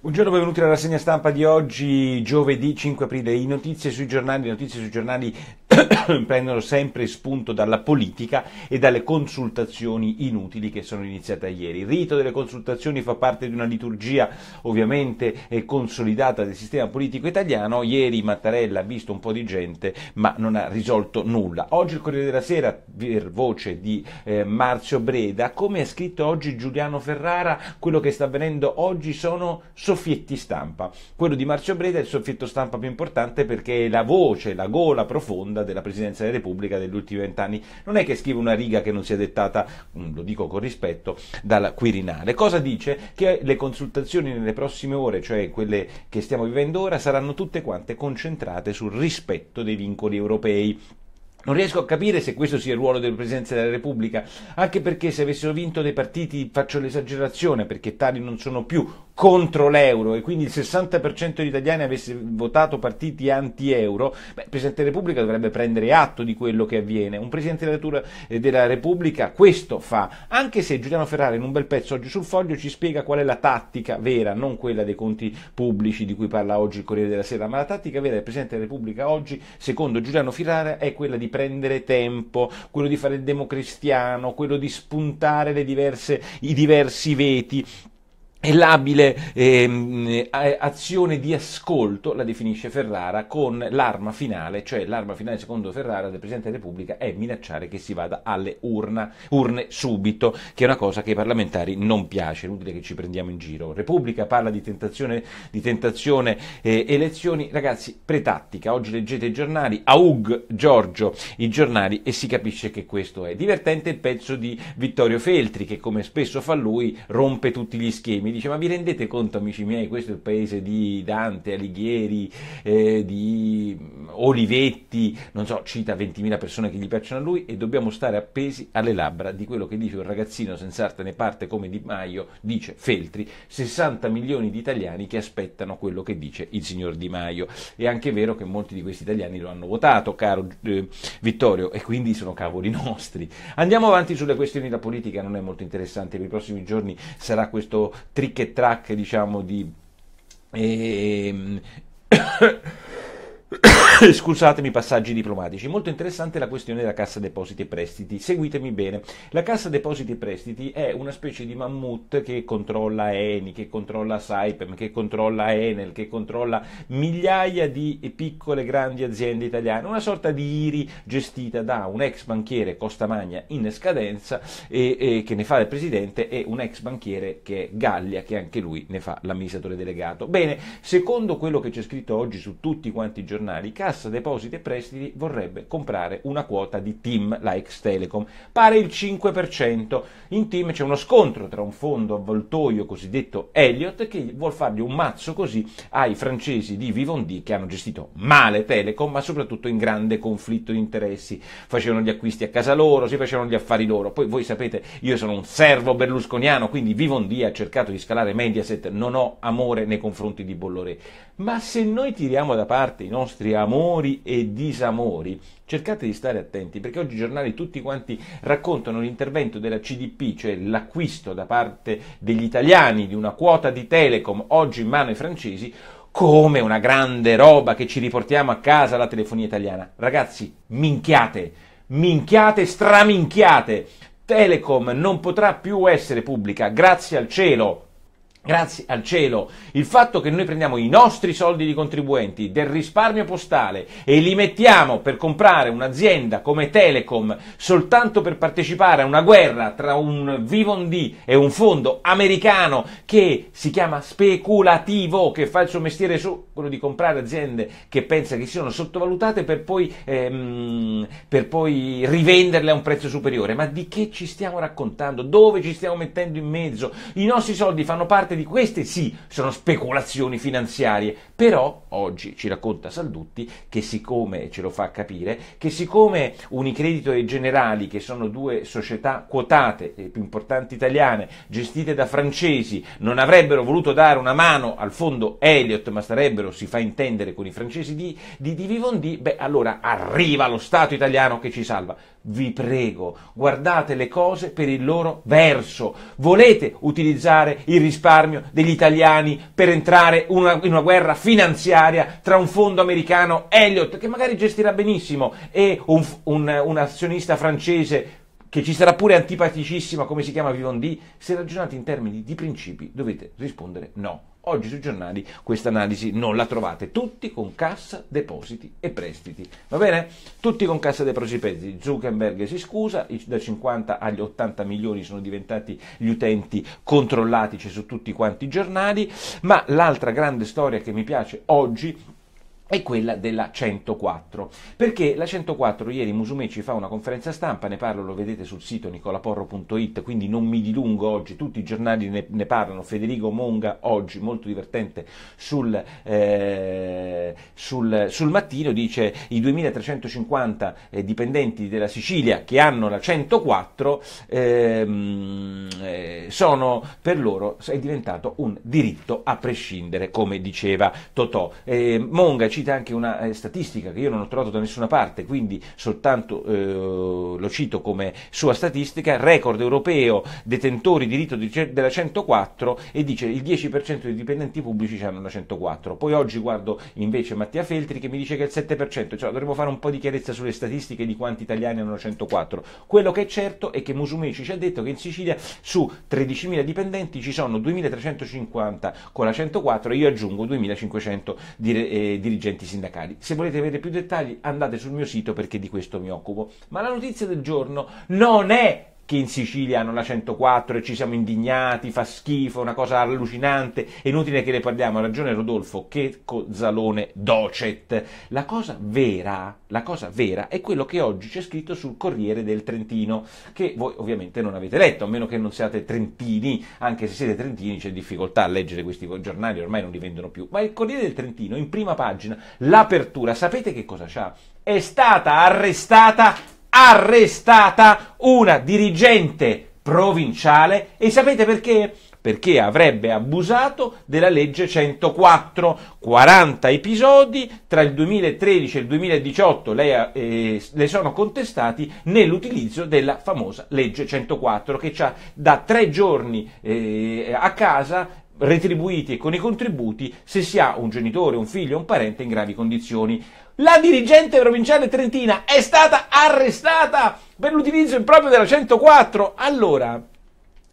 Buongiorno, benvenuti alla rassegna stampa di oggi, giovedì 5 aprile. I notizie sui giornali, notizie sui giornali prendono sempre spunto dalla politica e dalle consultazioni inutili che sono iniziate ieri. Il rito delle consultazioni fa parte di una liturgia ovviamente eh, consolidata del sistema politico italiano. Ieri Mattarella ha visto un po' di gente ma non ha risolto nulla. Oggi il Corriere della Sera, per voce di eh, Marzio Breda, come ha scritto oggi Giuliano Ferrara, quello che sta avvenendo oggi sono soffietti stampa. Quello di Marzio Breda è il soffietto stampa più importante perché è la voce, la gola profonda della Presidenza della Repubblica degli ultimi vent'anni, non è che scrive una riga che non sia dettata, mm, lo dico con rispetto, dal Quirinale. Cosa dice? Che le consultazioni nelle prossime ore, cioè quelle che stiamo vivendo ora, saranno tutte quante concentrate sul rispetto dei vincoli europei. Non riesco a capire se questo sia il ruolo del Presidente della Repubblica, anche perché se avessero vinto dei partiti, faccio l'esagerazione, perché tali non sono più, contro l'euro e quindi il 60% degli italiani avesse votato partiti anti-euro, beh, il Presidente della Repubblica dovrebbe prendere atto di quello che avviene. Un Presidente della eh, Repubblica questo fa, anche se Giuliano Ferrari in un bel pezzo oggi sul foglio ci spiega qual è la tattica vera, non quella dei conti pubblici di cui parla oggi il Corriere della Sera, ma la tattica vera del Presidente della Repubblica oggi, secondo Giuliano Ferrari, è quella di prendere tempo, quello di fare il democristiano, quello di spuntare diverse, i diversi veti e l'abile ehm, azione di ascolto la definisce Ferrara con l'arma finale, cioè l'arma finale secondo Ferrara del Presidente della Repubblica è minacciare che si vada alle urna, urne subito, che è una cosa che ai parlamentari non piace, è inutile che ci prendiamo in giro. Repubblica parla di tentazione, di tentazione eh, elezioni, ragazzi, pretattica, oggi leggete i giornali, Aug Giorgio i giornali e si capisce che questo è. Divertente il pezzo di Vittorio Feltri che come spesso fa lui rompe tutti gli schemi dice ma vi rendete conto amici miei, questo è il paese di Dante, Alighieri, eh, di Olivetti, non so, cita 20.000 persone che gli piacciono a lui e dobbiamo stare appesi alle labbra di quello che dice un ragazzino senza arte ne parte come Di Maio, dice Feltri, 60 milioni di italiani che aspettano quello che dice il signor Di Maio. È anche vero che molti di questi italiani lo hanno votato, caro eh, Vittorio, e quindi sono cavoli nostri. Andiamo avanti sulle questioni della politica, non è molto interessante, per i prossimi giorni sarà questo trick e track, diciamo, di... Eh, scusatemi, passaggi diplomatici. Molto interessante la questione della Cassa Depositi e Prestiti. Seguitemi bene. La Cassa Depositi e Prestiti è una specie di mammut che controlla Eni, che controlla Saipem, che controlla Enel, che controlla migliaia di piccole e grandi aziende italiane. Una sorta di IRI gestita da un ex banchiere Costamagna in scadenza e, e che ne fa il presidente e un ex banchiere che è Gallia, che anche lui ne fa l'amministratore delegato. Bene, secondo quello che c'è scritto oggi su tutti quanti i giornali, giornali, Cassa Depositi e Prestiti vorrebbe comprare una quota di TIM, la ex Telecom, pare il 5%. In TIM c'è uno scontro tra un fondo avvoltoio cosiddetto Elliott che vuol fargli un mazzo così ai francesi di Vivendi che hanno gestito male Telecom, ma soprattutto in grande conflitto di interessi. Facevano gli acquisti a casa loro, si facevano gli affari loro. Poi voi sapete, io sono un servo berlusconiano, quindi Vivendi ha cercato di scalare Mediaset, non ho amore nei confronti di Bolloré. Ma se noi tiriamo da parte i nostri nostri amori e disamori, cercate di stare attenti perché oggi i giornali tutti quanti raccontano l'intervento della CDP, cioè l'acquisto da parte degli italiani di una quota di Telecom oggi in mano ai francesi, come una grande roba che ci riportiamo a casa la telefonia italiana. Ragazzi, minchiate, minchiate, straminchiate. Telecom non potrà più essere pubblica, grazie al cielo, Grazie al cielo, il fatto che noi prendiamo i nostri soldi di contribuenti, del risparmio postale e li mettiamo per comprare un'azienda come Telecom soltanto per partecipare a una guerra tra un Vivendi e un fondo americano che si chiama speculativo, che fa il suo mestiere su quello di comprare aziende che pensa che siano sottovalutate per poi, ehm, per poi rivenderle a un prezzo superiore. Ma di che ci stiamo raccontando? Dove ci stiamo mettendo in mezzo? I nostri soldi fanno parte di queste sì sono speculazioni finanziarie, però oggi ci racconta Saldutti che siccome, ce lo fa capire, che siccome Unicredito e Generali, che sono due società quotate, le più importanti italiane, gestite da francesi, non avrebbero voluto dare una mano al fondo Elliott, ma starebbero, si fa intendere, con i francesi di, di, di Vivondi, beh allora arriva lo Stato italiano che ci salva vi prego, guardate le cose per il loro verso. Volete utilizzare il risparmio degli italiani per entrare una, in una guerra finanziaria tra un fondo americano Elliott, che magari gestirà benissimo, e un, un, un azionista francese che ci sarà pure antipaticissima, come si chiama Vivendi? Se ragionate in termini di principi dovete rispondere no. Oggi sui giornali questa analisi non la trovate, tutti con cassa, depositi e prestiti. Va bene? Tutti con cassa, depositi e prestiti. Zuckerberg si scusa, da 50 agli 80 milioni sono diventati gli utenti controllati, c'è cioè su tutti quanti i giornali, ma l'altra grande storia che mi piace oggi è quella della 104, perché la 104 ieri Musumeci fa una conferenza stampa, ne parlo, lo vedete sul sito nicolaporro.it, quindi non mi dilungo oggi, tutti i giornali ne, ne parlano, Federico Monga oggi, molto divertente, sul, eh, sul, sul mattino dice i 2350 eh, dipendenti della Sicilia che hanno la 104 ehm, eh, sono, per loro è diventato un diritto a prescindere, come diceva Totò. Eh, Monga ci cita anche una eh, statistica che io non ho trovato da nessuna parte, quindi soltanto eh, lo cito come sua statistica, record europeo detentori diritto di, della 104 e dice il 10% dei dipendenti pubblici hanno la 104. Poi oggi guardo invece Mattia Feltri che mi dice che è il 7%, cioè dovremmo fare un po' di chiarezza sulle statistiche di quanti italiani hanno la 104. Quello che è certo è che Musumeci ci ha detto che in Sicilia su 13.000 dipendenti ci sono 2.350 con la 104 e io aggiungo 2.500 dire, eh, dirigenti dirigenti sindacali. Se volete avere più dettagli andate sul mio sito perché di questo mi occupo. Ma la notizia del giorno non è che in Sicilia hanno la 104 e ci siamo indignati, fa schifo, una cosa allucinante, è inutile che ne parliamo, ha ragione Rodolfo, che cozzalone docet. La cosa vera, la cosa vera è quello che oggi c'è scritto sul Corriere del Trentino, che voi ovviamente non avete letto, a meno che non siate trentini, anche se siete trentini c'è difficoltà a leggere questi giornali, ormai non li vendono più, ma il Corriere del Trentino in prima pagina, l'apertura, sapete che cosa c'ha? È stata arrestata arrestata una dirigente provinciale e sapete perché? Perché avrebbe abusato della legge 104, 40 episodi tra il 2013 e il 2018 lei, eh, le sono contestati nell'utilizzo della famosa legge 104 che ci ha da tre giorni eh, a casa retribuiti e con i contributi se si ha un genitore, un figlio, un parente in gravi condizioni. La dirigente provinciale trentina è stata arrestata per l'utilizzo improprio della 104. Allora,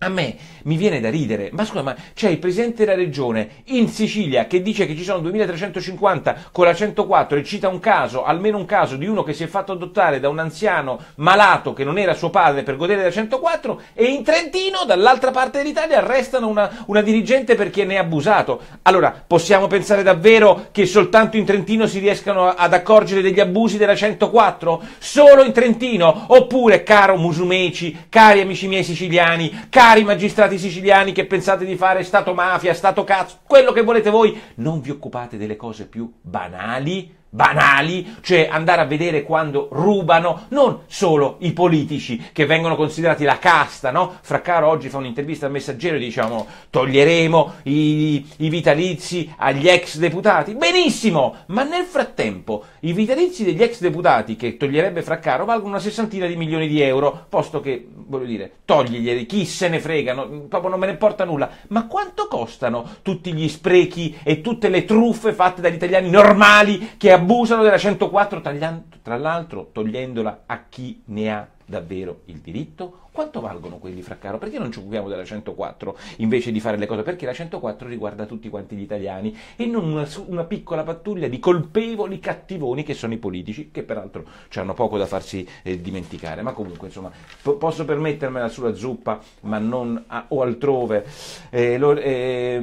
a me mi viene da ridere, ma scusa, ma c'è il presidente della regione in Sicilia che dice che ci sono 2350 con la 104 e cita un caso, almeno un caso di uno che si è fatto adottare da un anziano malato che non era suo padre per godere della 104 e in Trentino, dall'altra parte dell'Italia, arrestano una, una dirigente perché ne ha abusato. Allora, possiamo pensare davvero che soltanto in Trentino si riescano ad accorgere degli abusi della 104? Solo in Trentino? Oppure, caro Musumeci, cari amici miei siciliani, cari cari magistrati siciliani che pensate di fare Stato mafia, Stato cazzo, quello che volete voi, non vi occupate delle cose più banali banali, cioè andare a vedere quando rubano non solo i politici che vengono considerati la casta, no? Fraccaro oggi fa un'intervista al messaggero e diciamo toglieremo i, i vitalizi agli ex deputati. Benissimo, ma nel frattempo i vitalizi degli ex deputati che toglierebbe Fraccaro valgono una sessantina di milioni di euro, posto che, voglio dire, togliglieli, chi se ne frega, no, proprio non me ne importa nulla. Ma quanto costano tutti gli sprechi e tutte le truffe fatte dagli italiani normali che abusano della 104 tra l'altro togliendola a chi ne ha davvero il diritto? Quanto valgono quelli fraccaro? Perché non ci occupiamo della 104 invece di fare le cose? Perché la 104 riguarda tutti quanti gli italiani e non una, una piccola pattuglia di colpevoli cattivoni che sono i politici, che peraltro hanno poco da farsi eh, dimenticare. Ma comunque, insomma, po- posso permettermela sulla zuppa, ma non a- o altrove. Eh, lo, eh,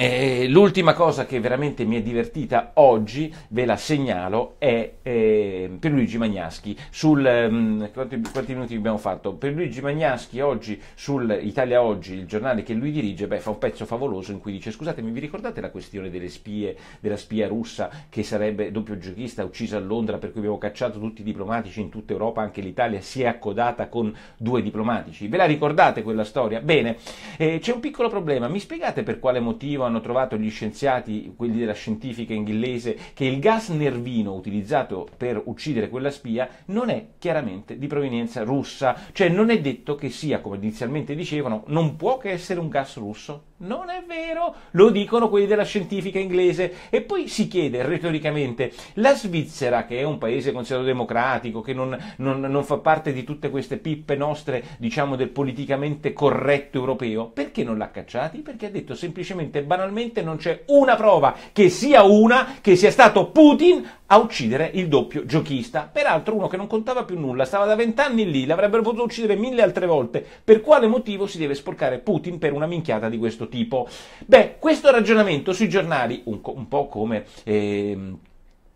eh, l'ultima cosa che veramente mi è divertita oggi, ve la segnalo, è eh, Luigi Magnaschi. Sul, um, quanti, quanti, minuti abbiamo fatto? Per Luigi Magnaschi oggi sul Italia Oggi, il giornale che lui dirige, beh, fa un pezzo favoloso in cui dice scusatemi, vi ricordate la questione delle spie, della spia russa che sarebbe doppio giochista uccisa a Londra per cui abbiamo cacciato tutti i diplomatici in tutta Europa, anche l'Italia si è accodata con due diplomatici. Ve la ricordate quella storia? Bene, eh, c'è un piccolo problema, mi spiegate per quale motivo hanno trovato gli scienziati, quelli della scientifica inglese, che il gas nervino utilizzato per uccidere quella spia non è chiaramente di provenienza russa, cioè non è detto che sia, come inizialmente dicevano, non può che essere un gas russo. Non è vero, lo dicono quelli della scientifica inglese. E poi si chiede retoricamente, la Svizzera, che è un paese considerato democratico, che non, non, non fa parte di tutte queste pippe nostre, diciamo, del politicamente corretto europeo, perché non l'ha cacciati? Perché ha detto semplicemente, banalmente, non c'è una prova, che sia una, che sia stato Putin a uccidere il doppio giochista. Peraltro uno che non contava più nulla, stava da vent'anni lì, l'avrebbero potuto uccidere mille altre volte. Per quale motivo si deve sporcare Putin per una minchiata di questo tipo? Beh, questo ragionamento sui giornali, un, co- un po' come... Ehm,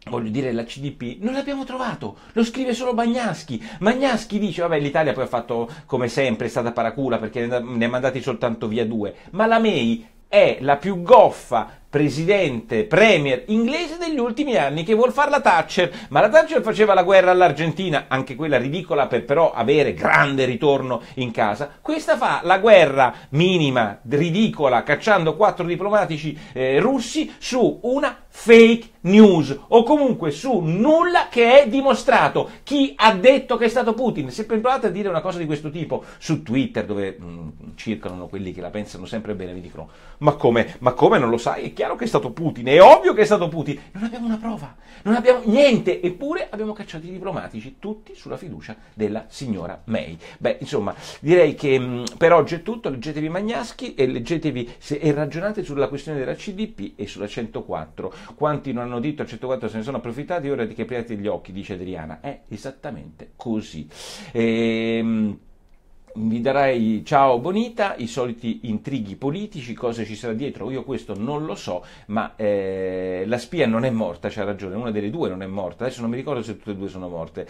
voglio dire la CDP, non l'abbiamo trovato, lo scrive solo Bagnaschi. Bagnaschi dice, vabbè l'Italia poi ha fatto come sempre, è stata paracula perché ne ha mandati soltanto via due, ma la May è la più goffa presidente, premier inglese degli ultimi anni che vuol fare la Thatcher, ma la Thatcher faceva la guerra all'Argentina, anche quella ridicola per però avere grande ritorno in casa, questa fa la guerra minima, ridicola, cacciando quattro diplomatici eh, russi su una fake news o comunque su nulla che è dimostrato. Chi ha detto che è stato Putin? Se provate a dire una cosa di questo tipo su Twitter, dove mh, mm, circolano quelli che la pensano sempre bene, vi dicono ma come, ma come non lo sai? chiaro che è stato Putin, è ovvio che è stato Putin, non abbiamo una prova, non abbiamo niente, eppure abbiamo cacciato i diplomatici, tutti sulla fiducia della signora May. Beh, insomma, direi che mh, mm, per oggi è tutto, leggetevi Magnaschi e leggetevi se, e ragionate sulla questione della CDP e sulla 104. Quanti non hanno detto al 104 se ne sono approfittati, ora di che apriate gli occhi, dice Adriana. È esattamente così. Ehm vi darei ciao Bonita, i soliti intrighi politici, cosa ci sarà dietro, io questo non lo so, ma eh, la spia non è morta, c'ha ragione, una delle due non è morta, adesso non mi ricordo se tutte e due sono morte.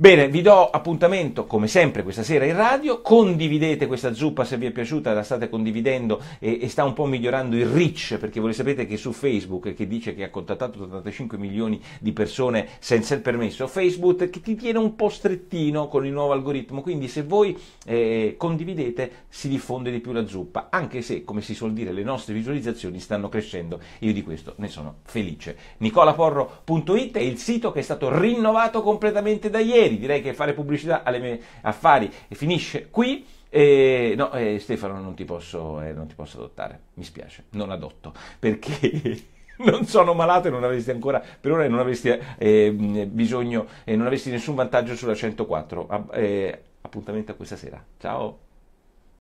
Bene, vi do appuntamento come sempre questa sera in radio, condividete questa zuppa se vi è piaciuta, la state condividendo e, e sta un po' migliorando il reach perché voi sapete che su Facebook che dice che ha contattato 85 milioni di persone senza il permesso, Facebook che ti tiene un po' strettino con il nuovo algoritmo, quindi se voi eh, condividete si diffonde di più la zuppa, anche se come si suol dire le nostre visualizzazioni stanno crescendo, io di questo ne sono felice. Nicolaporro.it è il sito che è stato rinnovato completamente da ieri volentieri, direi che fare pubblicità alle mie affari finisce qui. Eh, no, eh, Stefano, non ti, posso, eh, non ti posso adottare, mi spiace, non adotto, perché... non sono malato e non avresti ancora, per ora non avresti eh, bisogno, eh, non avresti nessun vantaggio sulla 104. Eh, appuntamento a questa sera. Ciao!